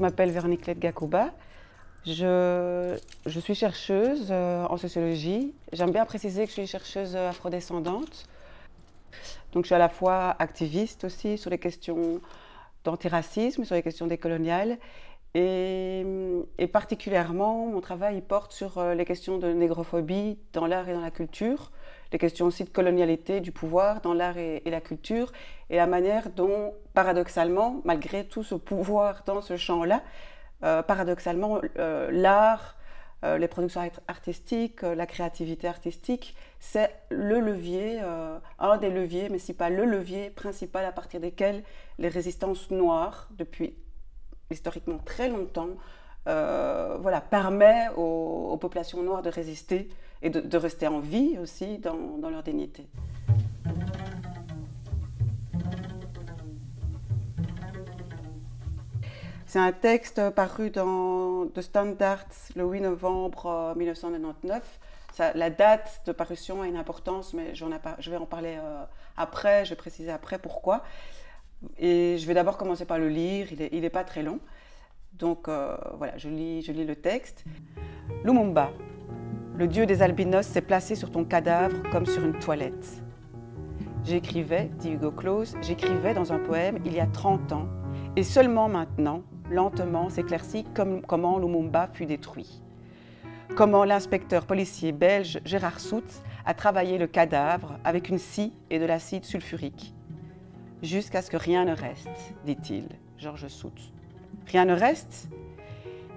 Je m'appelle Véronique Gakoba. Je, je, suis chercheuse euh, en sociologie. J'aime bien préciser que je suis chercheuse afrodescendante. Donc je suis à la fois activiste aussi sur les questions d'antiracisme, sur les questions décoloniales. Et, et, particulièrement, mon travail porte sur euh, les questions de négrophobie dans l'art et dans la culture, des questions aussi de colonialité du pouvoir dans l'art et, la culture, et la manière dont, paradoxalement, malgré tout ce pouvoir dans ce champ-là, euh, paradoxalement, euh, l'art, euh, les productions artistiques, la créativité artistique, c'est le levier, un des leviers, mais si pas le levier principal à partir desquels les résistances noires, depuis historiquement très longtemps, euh, voilà, permet aux, populations noires de résister et de, rester en vie aussi dans, leur dignité. C'est un texte paru dans The Standard, le 8 novembre 1999. Euh, la date de parution a une importance, mais je vais en parler euh, après, je vais préciser après pourquoi. Et je vais d'abord commencer par le lire, il n'est pas très long. Donc euh, voilà, je lis, je lis le texte. Lumumba, le dieu des albinos s'est placé sur ton cadavre comme sur une toilette. J'écrivais, dit Hugo Claus, j'écrivais dans un poème il y a 30 ans, et seulement maintenant, lentement, s'éclaircit comment Lumumba fut détruit. Comment l'inspecteur policier belge Gérard Soutz a travaillé le cadavre avec une scie et de l'acide sulfurique. Jusqu'à ce que rien ne reste, dit-il, Georges Soutz. Rien ne reste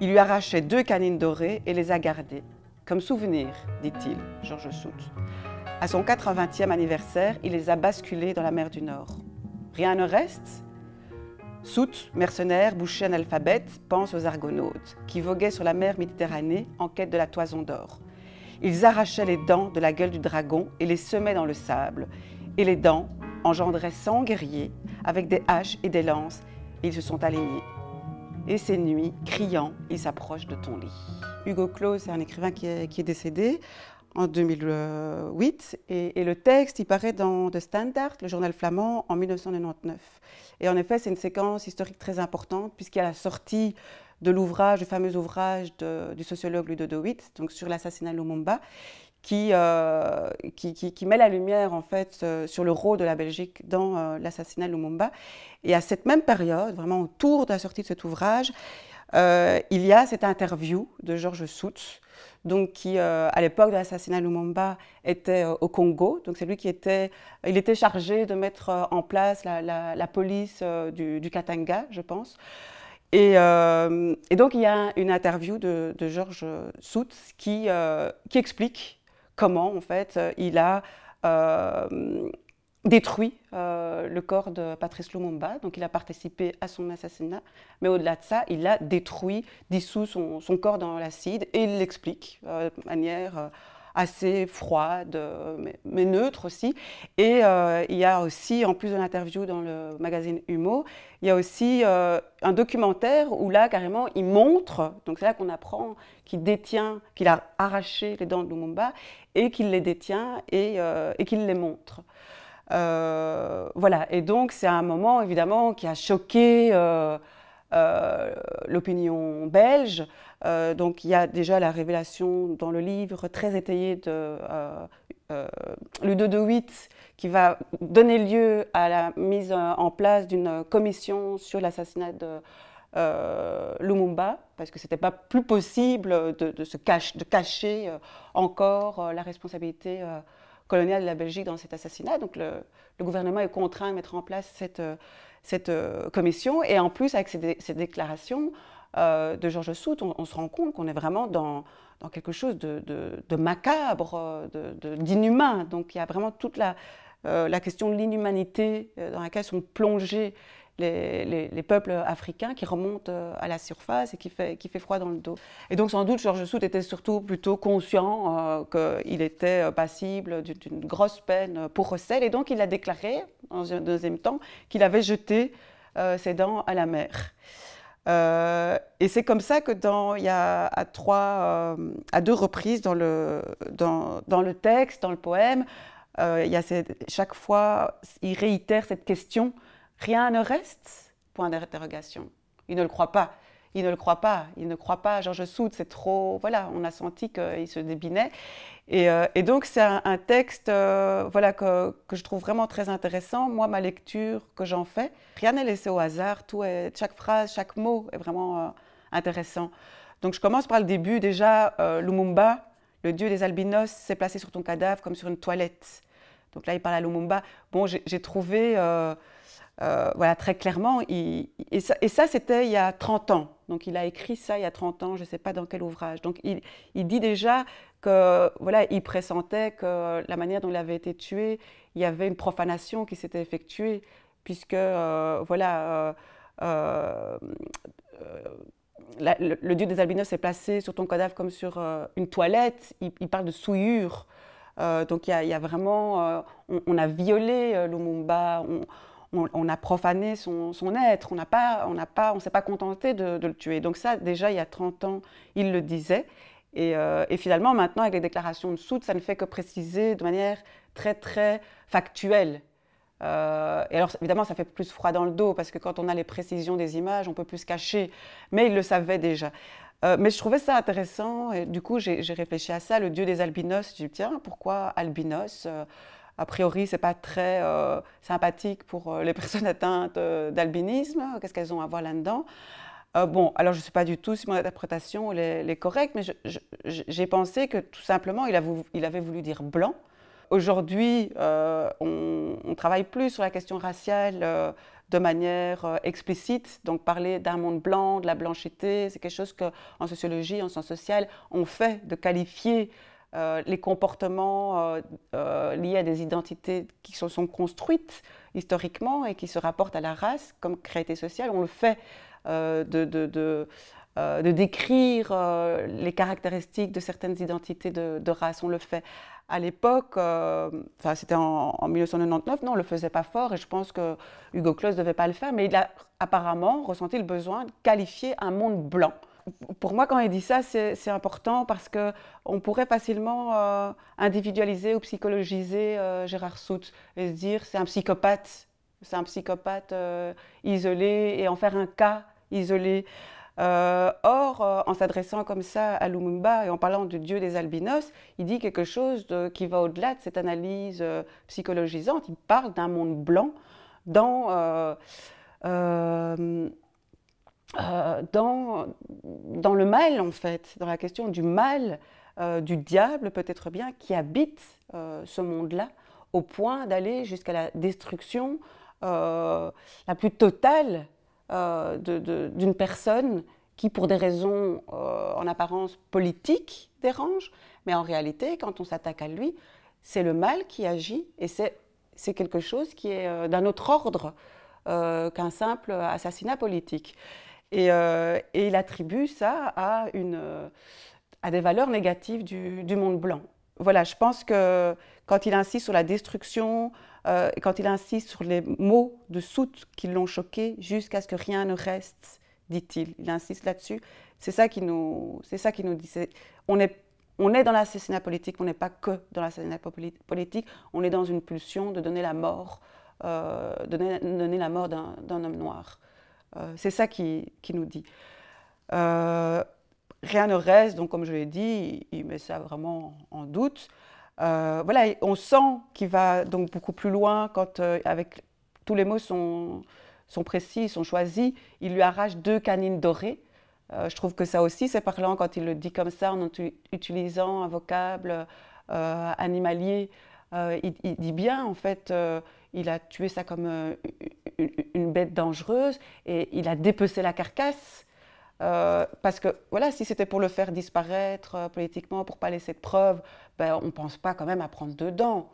Il lui arrachait deux canines dorées et les a gardées. Comme souvenir, dit-il, Georges Sout. À son 80e anniversaire, il les a basculées dans la mer du Nord. Rien ne reste Sout, mercenaire, boucher analphabète, pense aux argonautes, qui voguaient sur la mer Méditerranée en quête de la toison d'or. Ils arrachaient les dents de la gueule du dragon et les semaient dans le sable. Et les dents engendraient sans guerriers avec des haches et des lances. ils se sont alignés et ces nuits, criant, il s'approche de ton lit. Hugo Claus, c'est un écrivain qui est, décédé en 2008. Et, le texte, il paraît dans The Standard, le journal flamand, en 1999. Et en effet, c'est une séquence historique très importante, puisqu'il y a la sortie de l'ouvrage, le fameux ouvrage du sociologue Ludo de Witt, donc sur l'assassinat Lumumba, euh, qui, qui, qui, met la lumière en fait euh, sur le rôle de la Belgique dans euh, l'assassinat de Lumumba. Et à cette même période, vraiment autour de la sortie de cet ouvrage, il y a cette interview de Georges Soutz, donc qui à l'époque de l'assassinat de Lumumba était au Congo. Donc c'est lui qui était, il était chargé de mettre en place la, la, police du, Katanga, je pense. Et, et, donc il y a une interview de, Georges Soutz qui, qui explique comment en fait euh, il a euh, détruit euh, le corps de Patrice Lumumba, donc il a participé à son assassinat, mais au-delà de ça, il a détruit, dissous son, corps dans l'acide, et il l'explique de manière assez froide, euh, mais, neutre aussi. Et euh, il y a aussi, en plus de l'interview dans le magazine Humo, il y a aussi euh, un documentaire où là, carrément, il montre, donc c'est là qu'on apprend qu'il détient, qu'il a arraché les dents de Lumumba et qu'il les détient et, qu'il les montre. voilà, et donc c'est un moment évidemment qui a choqué euh, l'opinion belge. Euh, donc il y a déjà la révélation dans le livre très étayé de euh, euh, de qui va donner lieu à la mise en place d'une commission sur l'assassinat de euh, Lumumba, parce que ce n'était pas plus possible de, de, se cache, de cacher encore la responsabilité coloniale de la Belgique dans cet assassinat. Donc le, gouvernement est contraint de mettre en place cette, euh, cette euh, commission. Et en plus, avec ces, déclarations euh, de Georges Soult, on, se rend compte qu'on est vraiment dans, dans, quelque chose de, de, de macabre, d'inhumain. Donc il y a vraiment toute la, la question de l'inhumanité dans laquelle sont plongés les, peuples africains qui remontent euh, à la surface et qui fait, qui fait froid dans le dos. Et donc sans doute Georges Soult était surtout plutôt conscient euh, qu'il était euh, passible d'une grosse peine pour recel et donc il a déclaré, dans un deuxième temps, qu'il avait jeté ses dents à la mer. et c'est comme ça que dans, il y a à, trois, à deux reprises dans le, dans, dans le texte, dans le poème, il y a chaque fois, il réitère cette question Rien ne reste Point d'interrogation. Il ne le croit pas. Il ne le croit pas. Il ne croit pas. Georges Soud, c'est trop. Voilà, on a senti qu'il se débinait. Et, euh, donc, c'est un, texte euh, voilà, que, je trouve vraiment très intéressant. Moi, ma lecture que j'en fais, rien n'est laissé au hasard. Tout est, chaque phrase, chaque mot est vraiment euh, intéressant. Donc, je commence par le début. Déjà, Lumumba, le dieu des albinos, s'est placé sur ton cadavre comme sur une toilette. Donc là, il parle à Lumumba. Bon, j'ai trouvé euh, voilà, très clairement. et ça, c'était il y a 30 ans. Donc, il a écrit ça il y a 30 ans, je ne sais pas dans quel ouvrage. Donc, il, dit déjà que, voilà, il pressentait que la manière dont il avait été tué, il y avait une profanation qui s'était effectuée, puisque, euh, voilà, euh, le, dieu des albinos s'est placé sur ton cadavre comme sur une toilette. Il, parle de souillure. donc, il y, a vraiment. On, a violé Lumumba. On, on, a profané son, être, on n'a pas, on n'a pas, on s'est pas contenté de, le tuer. Donc ça, déjà, il y a 30 ans, il le disait. Euh, et, finalement, maintenant, avec les déclarations de Sout, ça ne fait que préciser de manière très, très factuelle. Euh, et alors, évidemment, ça fait plus froid dans le dos, parce que quand on a les précisions des images, on peut plus se cacher. Mais il le savait déjà. Euh, mais je trouvais ça intéressant, et du coup, j'ai réfléchi à ça, le dieu des albinos. Je tiens, pourquoi albinos a priori, c'est pas très euh, sympathique pour euh, les personnes atteintes euh, d'albinisme. Qu'est-ce qu'elles ont à voir là-dedans bon, alors je ne sais pas du tout si mon interprétation est, correcte, mais j'ai pensé que tout simplement, il, il avait voulu dire blanc. Aujourd'hui, on, on, travaille plus sur la question raciale de manière explicite. Donc parler d'un monde blanc, de la blancheté c'est quelque chose qu'en sociologie, en sciences sociales, on fait de qualifier euh, les comportements euh, euh, liés à des identités qui se sont construites historiquement et qui se rapportent à la race comme créativité sociale. On le fait de, décrire les caractéristiques de certaines identités de, race. On le fait à l'époque, c'était en, 1999, non, on ne le faisait pas fort et je pense que Hugo Claus ne devait pas le faire, mais il a apparemment ressenti le besoin de qualifier un monde blanc pour moi, quand il dit ça, c'est important parce qu'on pourrait facilement euh, individualiser ou psychologiser euh, Gérard Sout et se dire c'est un psychopathe, c'est un psychopathe euh, isolé et en faire un cas isolé. or, en s'adressant comme ça à Lumumba et en parlant du dieu des albinos, il dit quelque chose qui va au-delà de cette analyse psychologisante. Il parle d'un monde blanc dans euh, dans, le mal, en fait, dans la question du mal, euh, du diable peut-être bien, qui habite euh, ce monde-là, au point d'aller jusqu'à la destruction la plus totale d'une personne qui, pour des raisons en apparence politiques, dérange, mais en réalité, quand on s'attaque à lui, c'est le mal qui agit et c'est quelque chose qui est d'un autre ordre qu'un simple assassinat politique. Euh, et, il attribue ça à, une, à des valeurs négatives du, monde blanc. Voilà, je pense que quand il insiste sur la destruction, euh, quand il insiste sur les mots de soute qui l'ont choqué jusqu'à ce que rien ne reste, dit-il, il insiste là-dessus, c'est ça qui nous, ça qui nous dit. on, est, on est dans l'assassinat politique, on n'est pas que dans l'assassinat politique, on est dans une pulsion de donner la mort, euh, de donner, la mort d'un homme noir. Euh, c'est ça qui, nous dit. Euh, rien ne reste, donc comme je l'ai dit, il, met ça vraiment en doute. Euh, voilà, on sent qu'il va donc beaucoup plus loin quand avec tous les mots sont, sont précis, sont choisis. Il lui arrache deux canines dorées. je trouve que ça aussi, c'est parlant quand il le dit comme ça, en utilisant un vocable animalier. il, dit bien, en fait, il a tué ça comme euh, une, bête dangereuse et il a dépecé la carcasse. Euh, parce que voilà, si c'était pour le faire disparaître euh, politiquement, pour pas laisser de preuves, ben, on ne pense pas quand même à prendre dedans.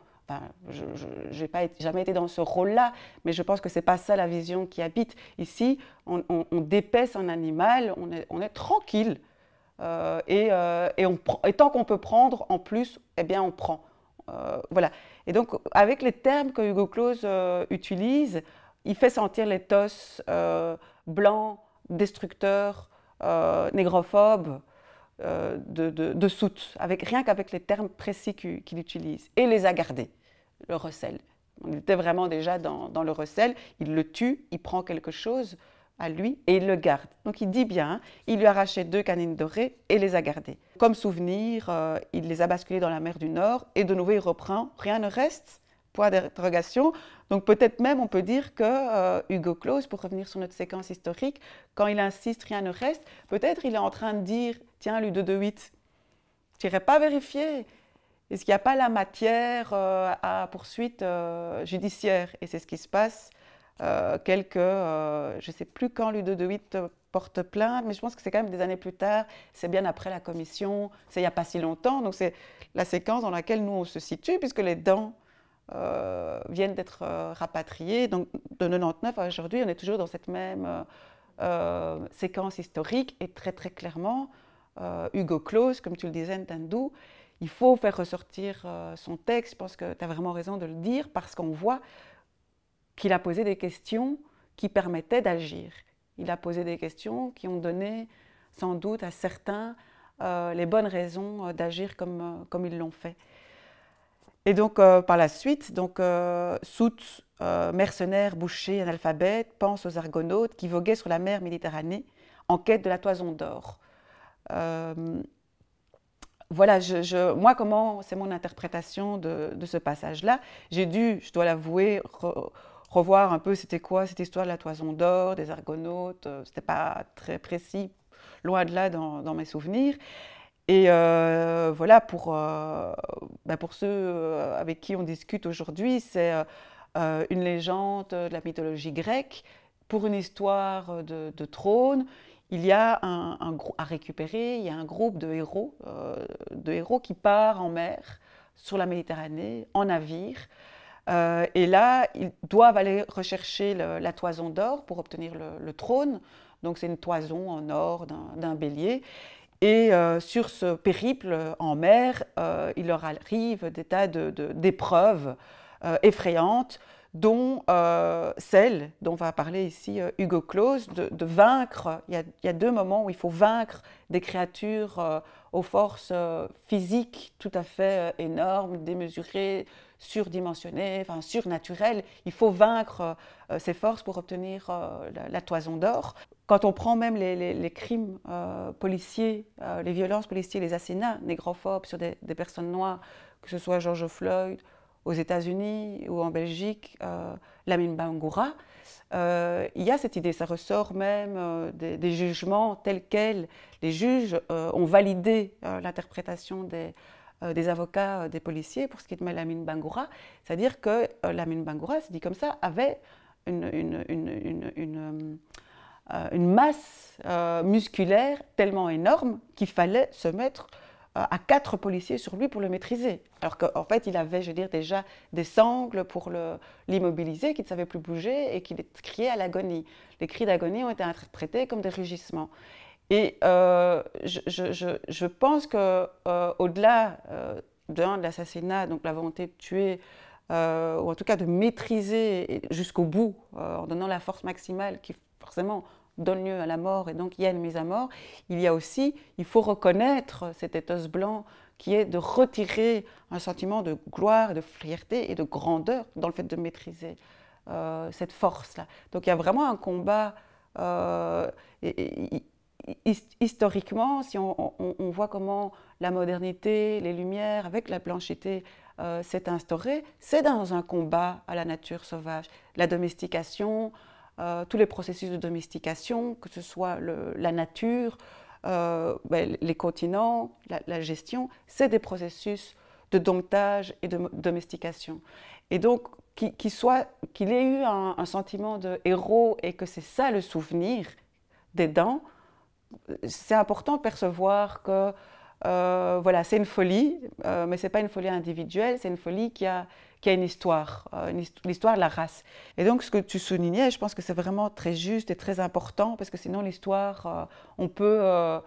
je n'ai pas jamais été dans ce rôle-là, mais je pense que c'est pas ça la vision qui habite. Ici, on, on, dépaisse un animal, on est, on est tranquille. et, et, et, tant qu'on peut prendre, en plus, eh bien, on prend. Euh, voilà. Et donc, avec les termes que Hugo Claus euh, utilise, il fait sentir les tosses euh, blancs, destructeurs, négrophobes, de, de, soute, avec, rien qu'avec les termes précis qu'il utilise, et les a gardés, le recel. On était vraiment déjà dans, le recel, il le tue, il prend quelque chose à lui et il le garde. Donc il dit bien, hein, il lui a arraché deux canines dorées et les a gardées. Comme souvenir, euh, il les a basculés dans la mer du Nord et de nouveau il reprend Rien ne reste Point d'interrogation. Donc peut-être même on peut dire que euh, Hugo Claus, pour revenir sur notre séquence historique, quand il insiste Rien ne reste, peut-être il est en train de dire Tiens, Ludo de 8, n'irai pas vérifier. Est-ce qu'il n'y a pas la matière euh, à poursuite judiciaire Et c'est ce qui se passe euh, quelques, euh, je ne sais plus quand Ludo de Witt porte plainte, mais je pense que c'est quand même des années plus tard, c'est bien après la commission, c'est il n'y a pas si longtemps, donc c'est la séquence dans laquelle nous on se situe, puisque les dents euh, viennent d'être rapatriées, donc de 99 à aujourd'hui, on est toujours dans cette même séquence historique, et très très clairement, Hugo Claus, comme tu le disais, Ntandou, il faut faire ressortir son texte, je pense que tu as vraiment raison de le dire, parce qu'on voit qu'il a posé des questions qui permettaient d'agir. Il a posé des questions qui ont donné sans doute à certains euh, les bonnes raisons euh, d'agir comme, euh, comme ils l'ont fait. Et donc, par la suite, donc, euh, Sout, euh, mercenaire, boucher, analphabète, pense aux argonautes qui voguaient sur la mer Méditerranée en quête de la toison d'or. voilà, je, je, moi, comment c'est mon interprétation de, de ce passage-là. J'ai dû, je dois l'avouer, revoir un peu c'était quoi cette histoire de la toison d'or, des argonautes. Euh, c'était pas très précis, loin de là dans, mes souvenirs. Et euh, voilà, pour, euh, bah, pour ceux avec qui on discute aujourd'hui, c'est une légende de la mythologie grecque. Pour une histoire de, trône, il y a un, groupe à récupérer, il y a un groupe de héros, de héros qui part en mer, sur la Méditerranée, en navire, euh, et là, ils doivent aller rechercher la toison d'or pour obtenir le, trône. Donc c'est une toison en or d'un bélier. Et euh, sur ce périple en mer, euh, il leur arrive des tas d'épreuves effrayantes, dont celle dont va parler ici Hugo Claus, de, vaincre. Il y, a, il y, a, deux moments où il faut vaincre des créatures aux forces euh, physiques tout à fait euh, énormes, démesurées, surdimensionnées, enfin surnaturelles. Il faut vaincre euh, ces forces pour obtenir la, toison d'or. Quand on prend même les, crimes policiers, les violences policières, les assassinats négrophobes sur des, des, personnes noires, que ce soit George Floyd aux États-Unis ou en Belgique, Lamine Bangoura, euh, il y a cette idée, ça ressort même euh, des, jugements tels quels. Les juges euh, ont validé l'interprétation des, avocats des policiers pour ce qui est de Lamine Bangoura. C'est-à-dire que Lamine Bangoura, c'est dit comme ça, avait une, masse musculaire tellement énorme qu'il fallait se mettre euh, à quatre policiers sur lui pour le maîtriser. Alors qu'en fait, il avait, je veux dire, déjà des sangles pour l'immobiliser, qu'il ne savait plus bouger et qu'il criait à l'agonie. Les cris d'agonie ont été interprétés comme des rugissements. Et euh, je, pense que euh, au-delà de l'assassinat, donc la volonté de tuer, ou en tout cas de maîtriser jusqu'au bout, en donnant la force maximale qui forcément donne lieu à la mort et donc il y a une mise à mort, il y a aussi, il faut reconnaître cet éthos blanc qui est de retirer un sentiment de gloire, de fierté et de grandeur dans le fait de maîtriser euh, cette force-là. Donc il y a vraiment un combat. Euh, historiquement, si on, voit comment la modernité, les Lumières, avec la blanchité euh, s'est instaurée, c'est dans un combat à la nature sauvage. La domestication, euh, tous les processus de domestication, que ce soit la nature, euh, ben, les continents, la, gestion, c'est des processus de domptage et de domestication. Et donc, qu'il ait eu un, un, sentiment de héros et que c'est ça le souvenir des dents, euh, c'est important de percevoir que euh, voilà, c'est une folie, euh, mais ce n'est pas une folie individuelle, c'est une folie qui a, qui a une histoire, euh, l'histoire de la race. Et donc, ce que tu soulignais, je pense que c'est vraiment très juste et très important, parce que sinon, l'histoire, on peut...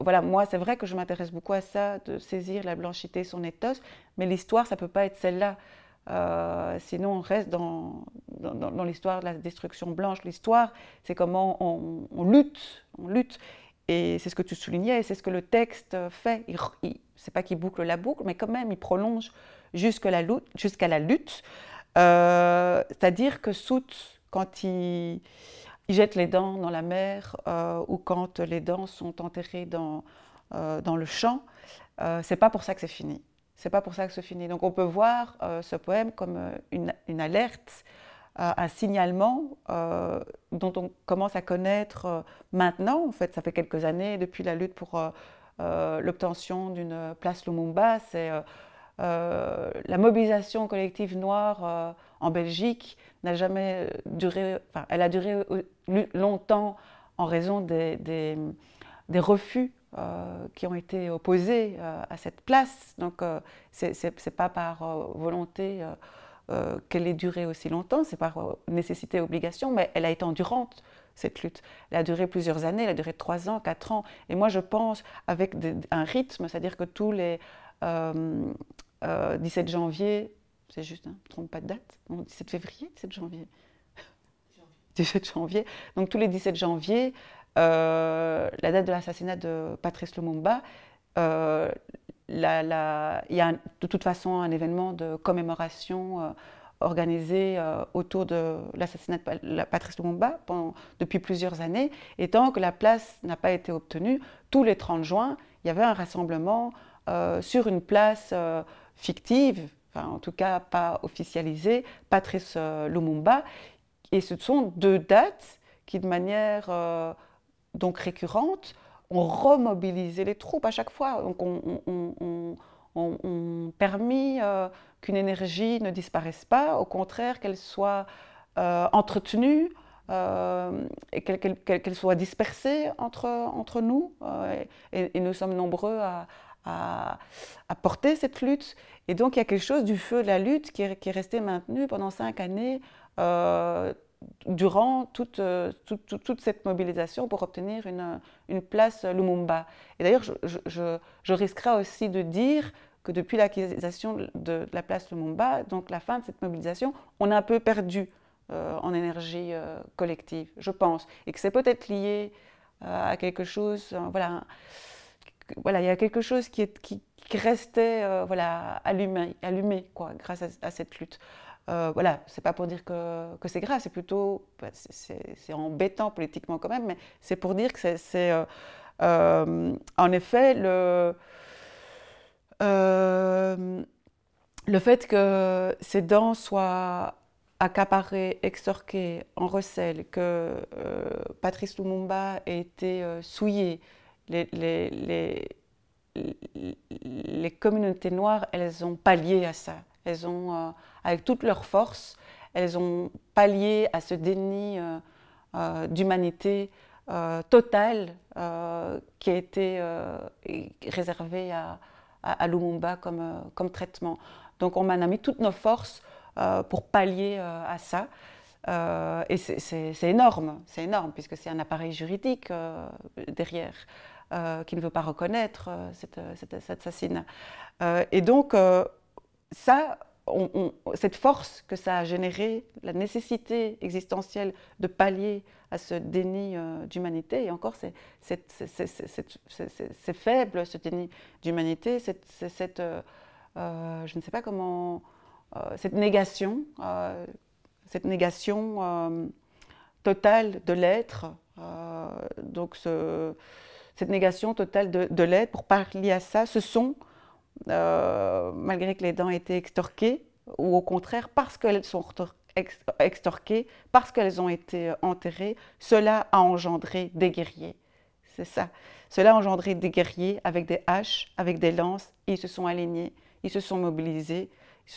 voilà, moi, c'est vrai que je m'intéresse beaucoup à ça, de saisir la blanchité, son ethos, mais l'histoire, ça ne peut pas être celle-là. sinon, on reste dans, dans, l'histoire de la destruction blanche. L'histoire, c'est comment on, on lutte, on lutte. Et c'est ce que tu soulignais, et c'est ce que le texte fait. Il, n'est c'est pas qu'il boucle la boucle, mais quand même, il prolonge jusqu'à la lutte. lutte. Euh, c'est-à-dire que Sout, quand il, jette les dents dans la mer, euh, ou quand les dents sont enterrées dans, euh, le champ, c'est pas pour ça que c'est fini. C'est pas pour ça que c'est fini. Donc on peut voir ce poème comme une alerte un signalement euh, dont on commence à connaître euh, maintenant. En fait, ça fait quelques années depuis la lutte pour euh, l'obtention d'une place Lumumba. C'est la mobilisation collective noire en Belgique n'a jamais duré. Enfin, elle a duré longtemps en raison des, des refus. qui ont été opposés à cette place. Donc, ce n'est pas par volonté euh, qu'elle ait duré aussi longtemps, c'est par nécessité et obligation, mais elle a été endurante, cette lutte. Elle a duré plusieurs années, elle a duré trois ans, quatre ans. Et moi, je pense, avec un rythme, c'est-à-dire que tous les 17 euh, euh, janvier, c'est juste, ne hein, trompe pas de date, 17 février, 17 janvier. 17 janvier. Donc tous les 17 janvier, la date de l'assassinat de Patrice Lumumba, il y a de toute façon un événement de commémoration euh, organisé euh, autour de l'assassinat de Patrice Lumumba depuis plusieurs années. Et tant que la place n'a pas été obtenue, tous les 30 juin, il y avait un rassemblement euh, sur une place fictive, en tout cas pas officialisée, Patrice Lumumba. Et ce sont deux dates qui, de manière donc récurrente, on remobilisait les troupes à chaque fois. Donc on, on, euh, qu'une énergie ne disparaisse pas, au contraire qu'elle soit euh, entretenue euh, et qu'elle soit dispersée entre, entre nous. Et, nous sommes nombreux à, à, porter cette lutte. Et donc il y a quelque chose du feu de la lutte qui qui est resté maintenu pendant cinq années durant euh, toute, toute, toute, cette mobilisation pour obtenir une, une place Lumumba. Et d'ailleurs, je, je, risquerais aussi de dire que depuis l'acquisition de, la place Lumumba, donc la fin de cette mobilisation, on a un peu perdu euh, en énergie euh, collective, je pense, et que c'est peut-être lié à quelque chose, voilà, voilà, il y a quelque chose qui, est, qui, restait, voilà, allumé, allumé, quoi, grâce à cette lutte. Voilà, euh, voilà, c'est pas pour dire que, c'est grave, c'est plutôt, bah, c'est embêtant politiquement quand même, mais c'est pour dire que c'est euh, euh, en effet le, fait que ces dents soient accaparées, extorquées, en recel, que Patrice Lumumba ait été souillé, les, communautés noires, elles ont lié à ça elles ont, euh, avec toutes leurs forces, elles ont pallié à ce déni euh, euh, d'humanité totale qui a été réservé à, à, Lumumba comme, comme, traitement. Donc on en a mis toutes nos forces pour pallier à ça. et c'est énorme, c'est énorme, puisque c'est un appareil juridique derrière qui ne veut pas reconnaître cet assassinat. et donc, ça, cette force que ça a générée, la nécessité existentielle de pallier à ce déni euh, d'humanité, et encore c'est faible ce déni d'humanité, cette, euh, euh, je ne sais pas comment, cette négation, cette négation totale de l'être, donc ce, cette négation totale de, de l'être pour pallier à ça, ce sont euh, malgré que les dents aient été extorquées, ou au contraire, parce qu'elles sont extorquées, parce qu'elles ont été enterrées, cela a engendré des guerriers. C'est ça. Cela a engendré des guerriers avec des haches, avec des lances, ils se sont alignés, ils se sont mobilisés,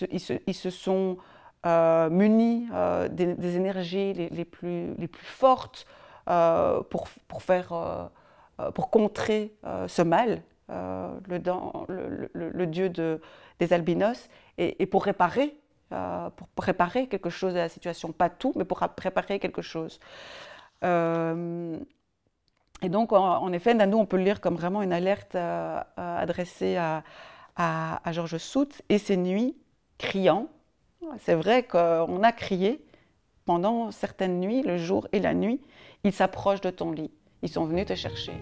ils se, sont euh, munis euh, des, énergies les, plus, fortes pour contrer ce mal euh, le, dieu des albinos, et, pour réparer, euh, préparer quelque chose à la situation, pas tout, mais pour préparer quelque chose. Euh, et donc, en, effet, Nano, on peut le lire comme vraiment une alerte adressée à, à, Georges Soutz. « et ces nuits, criant. C'est vrai qu'on a crié pendant certaines nuits, le jour et la nuit. Ils s'approchent de ton lit. Ils sont venus te chercher.